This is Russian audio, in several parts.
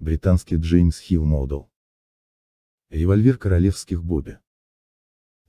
британский Джеймс Хилл Модел. Револьвер королевских Бобби.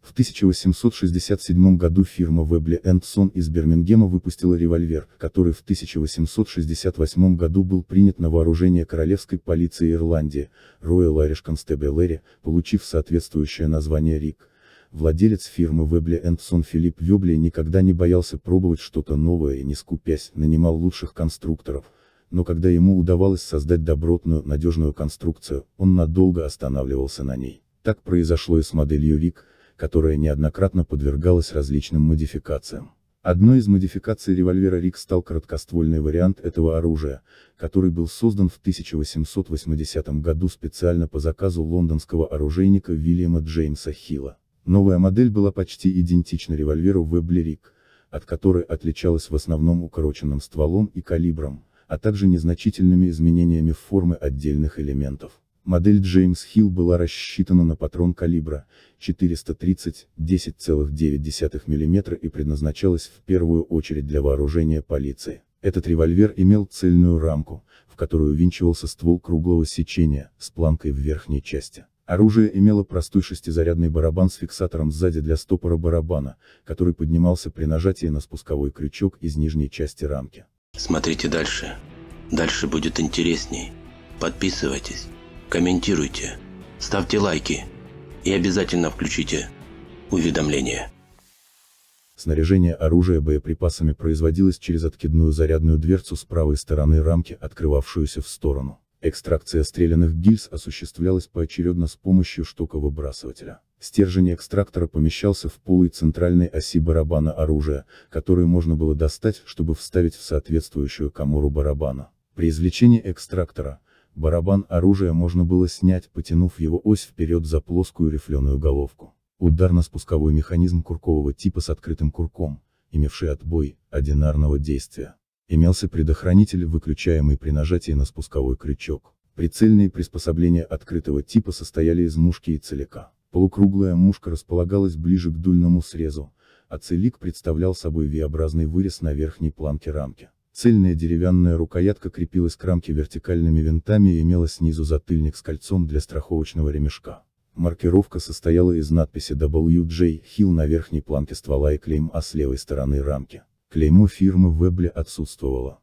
В 1867 году фирма Вебли Эндсон из Бирмингема выпустила револьвер, который в 1868 году был принят на вооружение королевской полиции Ирландии, Royal Irish Constabulary, получив соответствующее название РИК. Владелец фирмы Вебли Эндсон Филипп Вебли никогда не боялся пробовать что-то новое и не скупясь, нанимал лучших конструкторов – но когда ему удавалось создать добротную, надежную конструкцию, он надолго останавливался на ней. Так произошло и с моделью РИК, которая неоднократно подвергалась различным модификациям. Одной из модификаций револьвера РИК стал короткоствольный вариант этого оружия, который был создан в 1880 году специально по заказу лондонского оружейника Вильяма Джеймса Хилла. Новая модель была почти идентична револьверу Вебли РИК, от которой отличалась в основном укороченным стволом и калибром, а также незначительными изменениями формы отдельных элементов. Модель Джеймс Хилл была рассчитана на патрон калибра 430 10,9 мм и предназначалась в первую очередь для вооружения полиции. Этот револьвер имел цельную рамку, в которую винчивался ствол круглого сечения, с планкой в верхней части. Оружие имело простой шестизарядный барабан с фиксатором сзади для стопора барабана, который поднимался при нажатии на спусковой крючок из нижней части рамки. Смотрите дальше. Дальше будет интересней. Подписывайтесь, комментируйте, ставьте лайки и обязательно включите уведомления. Снаряжение оружия боеприпасами производилось через откидную зарядную дверцу с правой стороны рамки, открывавшуюся в сторону. Экстракция стрелянных гильз осуществлялась поочередно с помощью штоковыбрасывателя. Стержень экстрактора помещался в полой центральной оси барабана оружия, который можно было достать, чтобы вставить в соответствующую камору барабана. При извлечении экстрактора, барабан оружия можно было снять, потянув его ось вперед за плоскую рифленую головку. Ударно-спусковой механизм куркового типа с открытым курком, имевший отбой, одинарного действия. Имелся предохранитель, выключаемый при нажатии на спусковой крючок. Прицельные приспособления открытого типа состояли из мушки и целика. Полукруглая мушка располагалась ближе к дульному срезу, а целик представлял собой V-образный вырез на верхней планке рамки. Цельная деревянная рукоятка крепилась к рамке вертикальными винтами и имела снизу затыльник с кольцом для страховочного ремешка. Маркировка состояла из надписи WJ Hill на верхней планке ствола и клейм А с левой стороны рамки. Клеймо фирмы Вебле отсутствовало.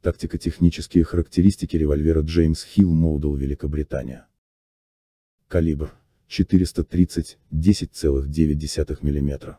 Тактико-технические характеристики револьвера Джеймс Хилл Моудл Великобритания. Калибр 430, 10,9 мм.